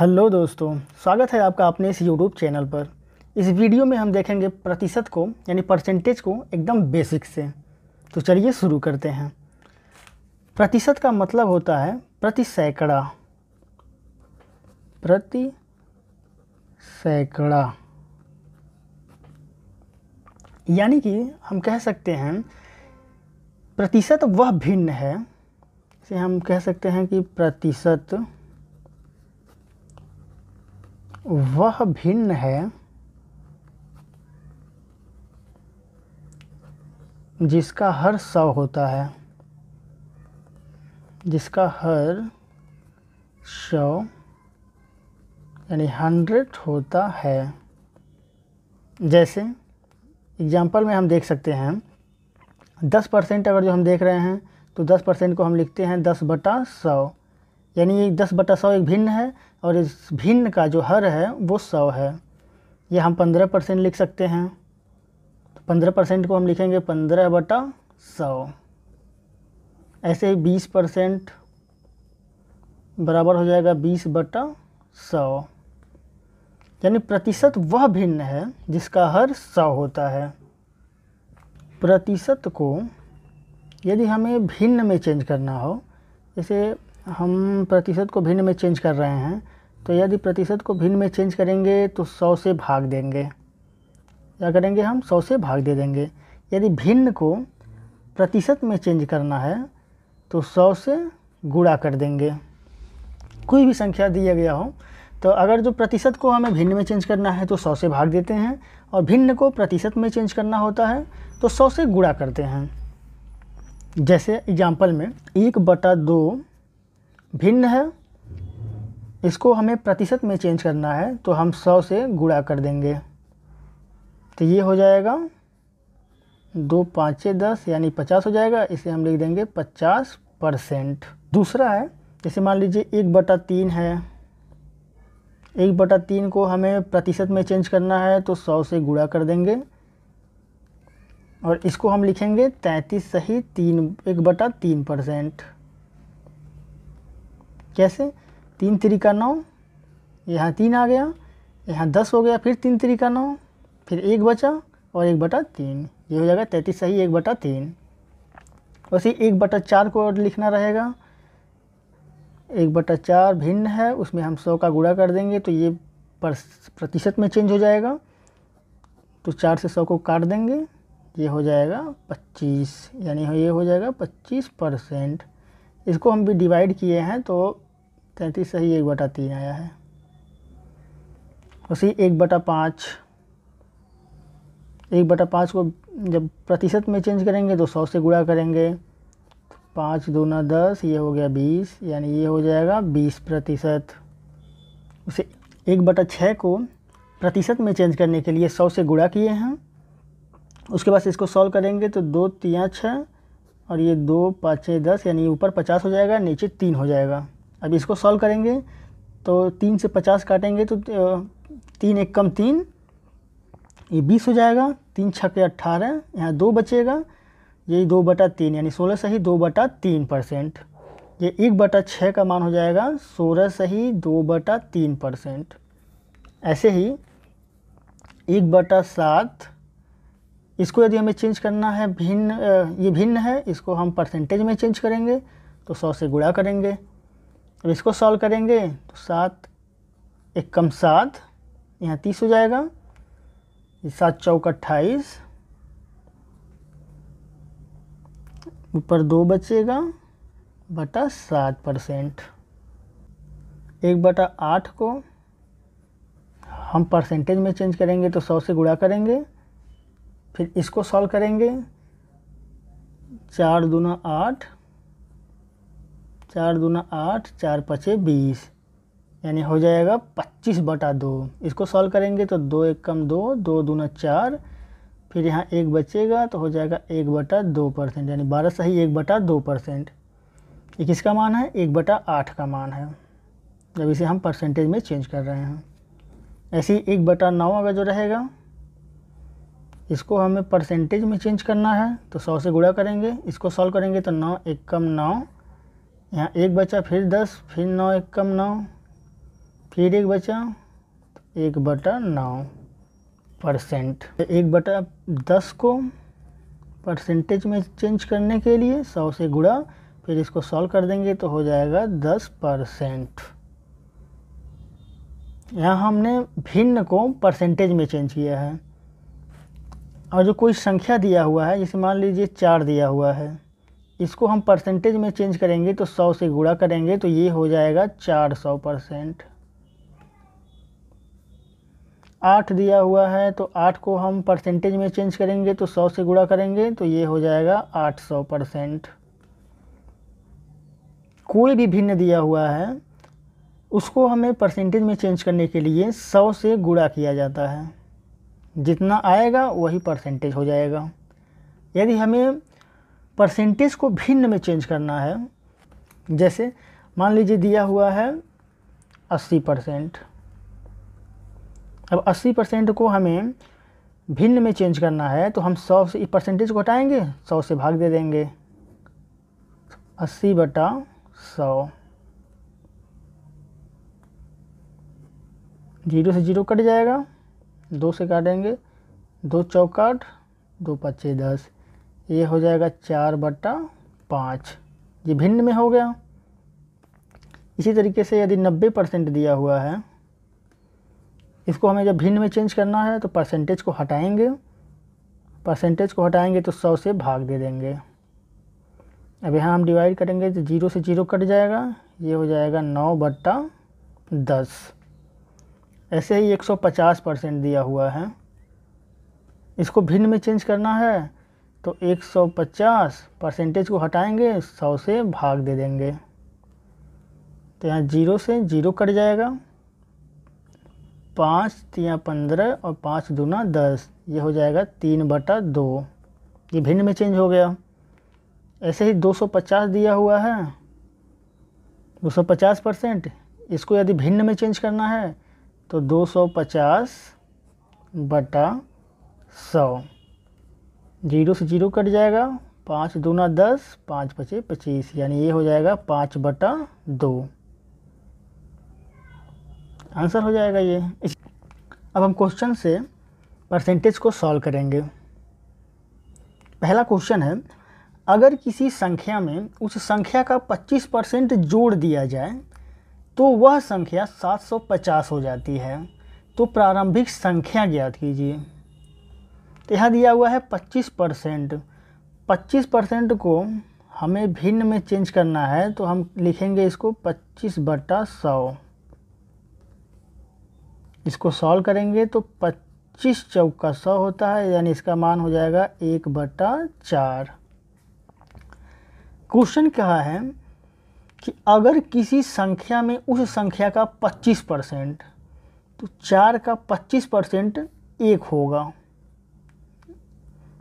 hello दोस्तों स्वागत है आपका अपने इस यूट्यूब चैनल पर इस वीडियो में हम देखेंगे प्रतिशत को यानी परसेंटेज को एकदम बेसिक से तो चलिए शुरू करते हैं प्रतिशत का मतलब होता है प्रति सैकड़ा प्रति सैकड़ा यानी कि हम कह सकते हैं प्रतिशत वह भिन्न है इसे हम कह सकते हैं कि प्रतिशत वह भिन्न है जिसका हर सौ होता है जिसका हर सौ यानी हंड्रेड होता है जैसे एग्जाम्पल में हम देख सकते हैं दस परसेंट अगर जो हम देख रहे हैं तो दस परसेंट को हम लिखते हैं दस बटा सौ यानी ये दस बटा सौ एक भिन्न है और इस भिन्न का जो हर है वो सौ है ये हम पंद्रह परसेंट लिख सकते हैं तो पंद्रह परसेंट को हम लिखेंगे पंद्रह बटा सौ ऐसे ही बीस परसेंट बराबर हो जाएगा बीस बटा सौ यानी प्रतिशत वह भिन्न है जिसका हर सौ होता है प्रतिशत को यदि हमें भिन्न में चेंज करना हो जैसे हम प्रतिशत को भिन्न में चेंज कर रहे हैं तो यदि प्रतिशत को भिन्न में चेंज करेंगे तो सौ से भाग देंगे क्या करेंगे हम सौ से भाग दे देंगे यदि भिन्न को प्रतिशत में चेंज करना है तो सौ से गुड़ा कर देंगे कोई भी संख्या दिया गया हो तो अगर जो प्रतिशत को हमें भिन्न में चेंज करना है तो सौ से भाग देते हैं और भिन्न को प्रतिशत में चेंज करना होता है तो सौ से गुड़ा करते हैं जैसे एग्जाम्पल में एक बटा दो भिन्न है इसको हमें प्रतिशत में चेंज करना है तो हम सौ से गुणा कर देंगे तो ये हो जाएगा दो पाँच दस यानी पचास हो जाएगा इसे हम लिख देंगे पचास परसेंट दूसरा है जैसे मान लीजिए एक बटा तीन है एक बटा तीन को हमें प्रतिशत में चेंज करना है तो सौ से गुणा कर देंगे और इसको हम लिखेंगे तैंतीस सही तीन एक बटा तीन परसेंट कैसे तीन का नौ यहाँ तीन आ गया यहाँ दस हो गया फिर तीन का नौ फिर एक बचा और एक बटा तीन ये हो जाएगा तैंतीस सही एक बटा तीन वैसे एक बटा चार को और लिखना रहेगा एक बटा चार भिन्न है उसमें हम सौ का गुड़ा कर देंगे तो ये प्रतिशत में चेंज हो जाएगा तो चार से सौ को काट देंगे ये हो जाएगा पच्चीस यानी ये हो जाएगा पच्चीस परसेंट इसको हम भी डिवाइड किए हैं तो तैंतीस से ही एक बटा तीन आया है उसी एक बटा पाँच एक बटा पाँच को जब प्रतिशत में चेंज करेंगे तो सौ से गुणा करेंगे तो पाँच दूना दस ये हो गया बीस यानी ये हो जाएगा बीस प्रतिशत उसे एक बटा छः को प्रतिशत में चेंज करने के लिए सौ से गुणा किए हैं उसके बाद इसको सॉल्व करेंगे तो दो तीन छः और ये दो पाँच दस यानी ऊपर पचास हो जाएगा नीचे तीन हो जाएगा अब इसको सॉल्व करेंगे तो तीन से पचास काटेंगे तो तीन एक कम तीन ये बीस हो जाएगा तीन छः के अट्ठारह यहाँ दो बचेगा यही दो बटा तीन यानी सोलह सही दो बटा तीन परसेंट ये एक बटा छः का मान हो जाएगा सोलह सही दो बटा तीन परसेंट ऐसे ही एक बटा सात इसको यदि हमें चेंज करना है भिन्न ये भिन्न है इसको हम परसेंटेज में चेंज करेंगे तो सौ से गुणा करेंगे अब इसको सॉल्व करेंगे तो सात एक कम सात यहाँ तीस हो जाएगा सात चौक अट्ठाईस ऊपर दो बचेगा बटा सात परसेंट एक बटा आठ को हम परसेंटेज में चेंज करेंगे तो सौ से गुणा करेंगे फिर इसको सॉल्व करेंगे चार दूना आठ चार दूना आठ चार पचे बीस यानी हो जाएगा पच्चीस बटा दो इसको सॉल्व करेंगे तो दो एक कम दो दो दूना चार फिर यहाँ एक बचेगा तो हो जाएगा एक बटा दो परसेंट यानी बारह सही एक बटा दो परसेंट ये किसका मान है एक बटा आठ का मान है जब इसे हम परसेंटेज में चेंज कर रहे हैं ऐसे ही एक बटा नौ अगर जो रहेगा इसको हमें परसेंटेज में चेंज करना है तो सौ से गुड़ा करेंगे इसको सॉल्व करेंगे तो नौ एक कम नौ यहाँ एक बचा फिर दस फिर नौ एक कम नौ फिर एक बचा तो एक बटा नौ परसेंट तो एक बटा दस को परसेंटेज में चेंज करने के लिए सौ से गुड़ा फिर इसको सॉल्व कर देंगे तो हो जाएगा दस परसेंट यहाँ हमने भिन्न को परसेंटेज में चेंज किया है और जो कोई संख्या दिया हुआ है जैसे मान लीजिए चार दिया हुआ है इसको हम परसेंटेज में चेंज करेंगे तो सौ से गुणा करेंगे तो ये हो जाएगा चार सौ परसेंट आठ दिया हुआ है तो आठ को हम परसेंटेज में चेंज करेंगे तो सौ से गुणा करेंगे तो ये हो जाएगा आठ सौ परसेंट कोई भी भिन्न दिया हुआ है उसको हमें परसेंटेज में चेंज करने के लिए सौ से गुणा किया जाता है जितना आएगा वही परसेंटेज हो जाएगा यदि हमें परसेंटेज को भिन्न में चेंज करना है जैसे मान लीजिए दिया हुआ है अस्सी परसेंट अब अस्सी परसेंट को हमें भिन्न में चेंज करना है तो हम सौ से परसेंटेज को हटाएंगे सौ से भाग दे देंगे अस्सी बटा सौ जीरो से जीरो कट जाएगा दो से काटेंगे दो चौकाट दो पच्चे दस ये हो जाएगा चार बट्टा पाँच ये भिन्न में हो गया इसी तरीके से यदि नब्बे परसेंट दिया हुआ है इसको हमें जब भिन्न में चेंज करना है तो परसेंटेज को हटाएंगे परसेंटेज को हटाएंगे तो सौ से भाग दे देंगे अब यहाँ हम डिवाइड करेंगे तो जीरो से जीरो कट जाएगा ये हो जाएगा नौ बट्टा दस ऐसे ही 150 परसेंट दिया हुआ है इसको भिन्न में चेंज करना है तो 150 परसेंटेज को हटाएंगे 100 से भाग दे देंगे तो यहाँ जीरो से जीरो कट जाएगा पाँच तिया पंद्रह और पाँच दूना दस ये हो जाएगा तीन बटा दो ये भिन्न में चेंज हो गया ऐसे ही 250 दिया हुआ है 250 परसेंट इसको यदि भिन्न में चेंज करना है तो 250 बटा 100 जीरो से जीरो कट जाएगा पाँच दूना दस पाँच पचे पच्चीस यानी ये हो जाएगा पाँच बटा दो आंसर हो जाएगा ये अब हम क्वेश्चन से परसेंटेज को सॉल्व करेंगे पहला क्वेश्चन है अगर किसी संख्या में उस संख्या का 25 परसेंट जोड़ दिया जाए तो वह संख्या 750 हो जाती है तो प्रारंभिक संख्या ज्ञात कीजिए तो यहाँ दिया हुआ है 25 परसेंट पच्चीस परसेंट को हमें भिन्न में चेंज करना है तो हम लिखेंगे इसको 25 बटा सौ इसको सॉल्व करेंगे तो 25 चौका सौ होता है यानी इसका मान हो जाएगा एक बटा चार क्वेश्चन कहा है कि अगर किसी संख्या में उस संख्या का 25 परसेंट तो चार का 25 परसेंट एक होगा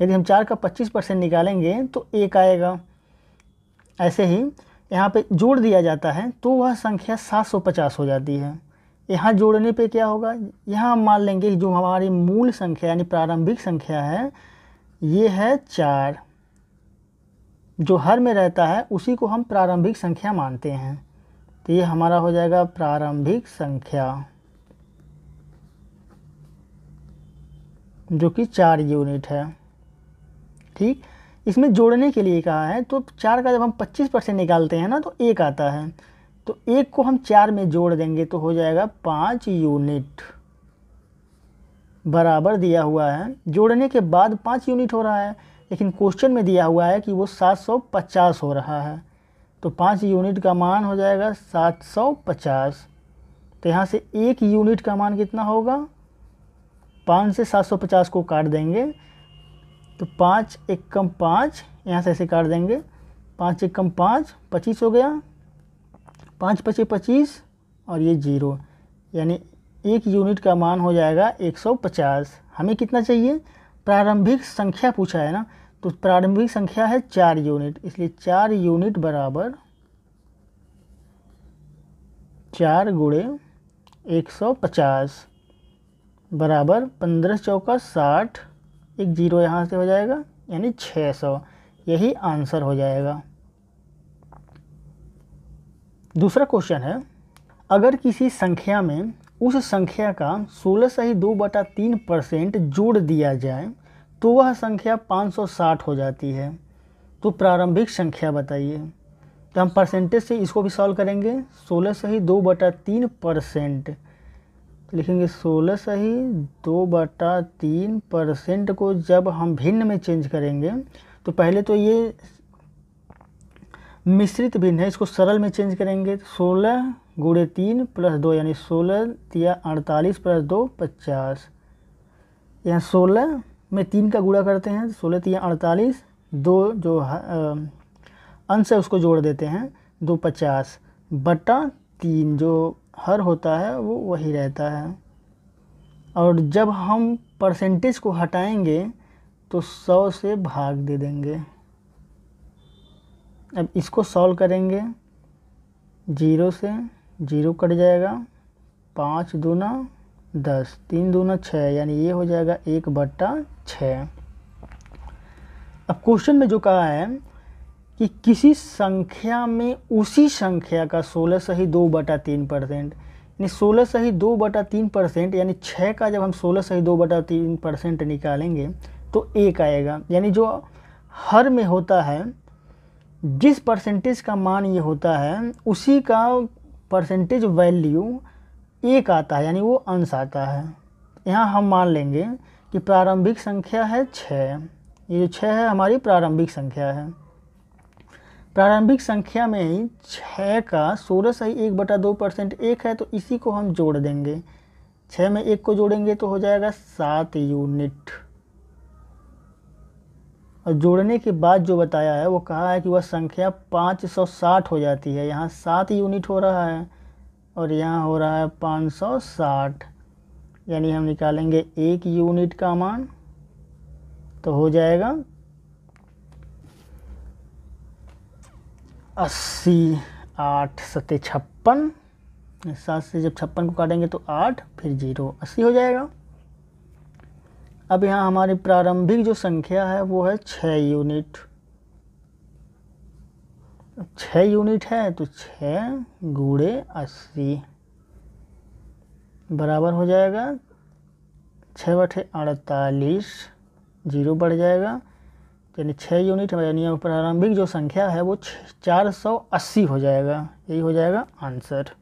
यदि हम चार का 25 परसेंट निकालेंगे तो एक आएगा ऐसे ही यहाँ पे जोड़ दिया जाता है तो वह संख्या 750 हो जाती है यहाँ जोड़ने पे क्या होगा यहाँ हम मान लेंगे जो हमारी मूल संख्या यानी प्रारंभिक संख्या है ये है चार जो हर में रहता है उसी को हम प्रारंभिक संख्या मानते हैं तो ये हमारा हो जाएगा प्रारंभिक संख्या जो कि चार यूनिट है ठीक इसमें जोड़ने के लिए कहा है तो चार का जब हम पच्चीस परसेंट निकालते हैं ना तो एक आता है तो एक को हम चार में जोड़ देंगे तो हो जाएगा पाँच यूनिट बराबर दिया हुआ है जोड़ने के बाद पाँच यूनिट हो रहा है लेकिन क्वेश्चन में दिया हुआ है कि वो 750 हो रहा है तो पाँच यूनिट का मान हो जाएगा 750 तो यहाँ से एक यूनिट का मान कितना होगा पाँच से 750 को काट देंगे तो पाँच एक कम पाँच यहाँ से ऐसे काट देंगे पाँच एक कम पाँच पच्चीस हो गया पाँच पचे पच्चीस और ये जीरो यानी एक यूनिट का मान हो जाएगा 150 हमें कितना चाहिए प्रारंभिक संख्या पूछा है ना तो प्रारंभिक संख्या है चार यूनिट इसलिए चार यूनिट बराबर चार गुड़े एक सौ पचास बराबर पंद्रह चौका साठ एक जीरो यहाँ से हो जाएगा यानी छः सौ यही आंसर हो जाएगा दूसरा क्वेश्चन है अगर किसी संख्या में उस संख्या का सोलह सही दो बटा तीन परसेंट जोड़ दिया जाए तो वह संख्या 560 हो जाती है तो प्रारंभिक संख्या बताइए तो हम परसेंटेज से इसको भी सॉल्व करेंगे सोलह सही दो बटा तीन परसेंट लिखेंगे सोलह सही दो बटा तीन परसेंट को जब हम भिन्न में चेंज करेंगे तो पहले तो ये मिश्रित भिन्न है इसको सरल में चेंज करेंगे तो सोलह गुड़े तीन प्लस दो यानी सोलह या अड़तालीस प्लस दो पचास यहाँ सोलह में तीन का गुड़ा करते हैं सोलह तीन अड़तालीस दो जो अंश है उसको जोड़ देते हैं दो पचास बटा तीन जो हर होता है वो वही रहता है और जब हम परसेंटेज को हटाएंगे तो सौ से भाग दे देंगे अब इसको सॉल्व करेंगे जीरो से जीरो कट जाएगा पाँच दूना दस तीन दोनों छः यानी ये हो जाएगा एक बट्टा छः अब क्वेश्चन में जो कहा है कि किसी संख्या में उसी संख्या का सोलह सही दो बटा तीन परसेंट यानी सोलह सही दो बटा तीन परसेंट यानी छः का जब हम सोलह सही दो बटा तीन परसेंट निकालेंगे तो एक आएगा यानी जो हर में होता है जिस परसेंटेज का मान ये होता है उसी का परसेंटेज वैल्यू एक आता है यानी वो अंश आता है यहाँ हम मान लेंगे कि प्रारंभिक संख्या है छः ये जो छः है हमारी प्रारंभिक संख्या है प्रारंभिक संख्या में ही छः का सोलह सही एक बटा दो परसेंट एक है तो इसी को हम जोड़ देंगे छः में एक को जोड़ेंगे तो हो जाएगा सात यूनिट और जोड़ने के बाद जो बताया है वो कहा है कि वह संख्या पाँच सौ साठ हो जाती है यहाँ सात यूनिट हो रहा है और यहाँ हो रहा है 560 यानी हम निकालेंगे एक यूनिट का मान तो हो जाएगा अस्सी आठ सत्य छप्पन सात से जब छप्पन को काटेंगे तो आठ फिर जीरो अस्सी हो जाएगा अब यहाँ हमारी प्रारंभिक जो संख्या है वो है छः यूनिट छः यूनिट है तो छः गूड़े अस्सी बराबर हो जाएगा छः बटे अड़तालीस जीरो बढ़ जाएगा यानी छः यूनिट यानी प्रारंभिक जो संख्या है वो चार सौ अस्सी हो जाएगा यही हो जाएगा आंसर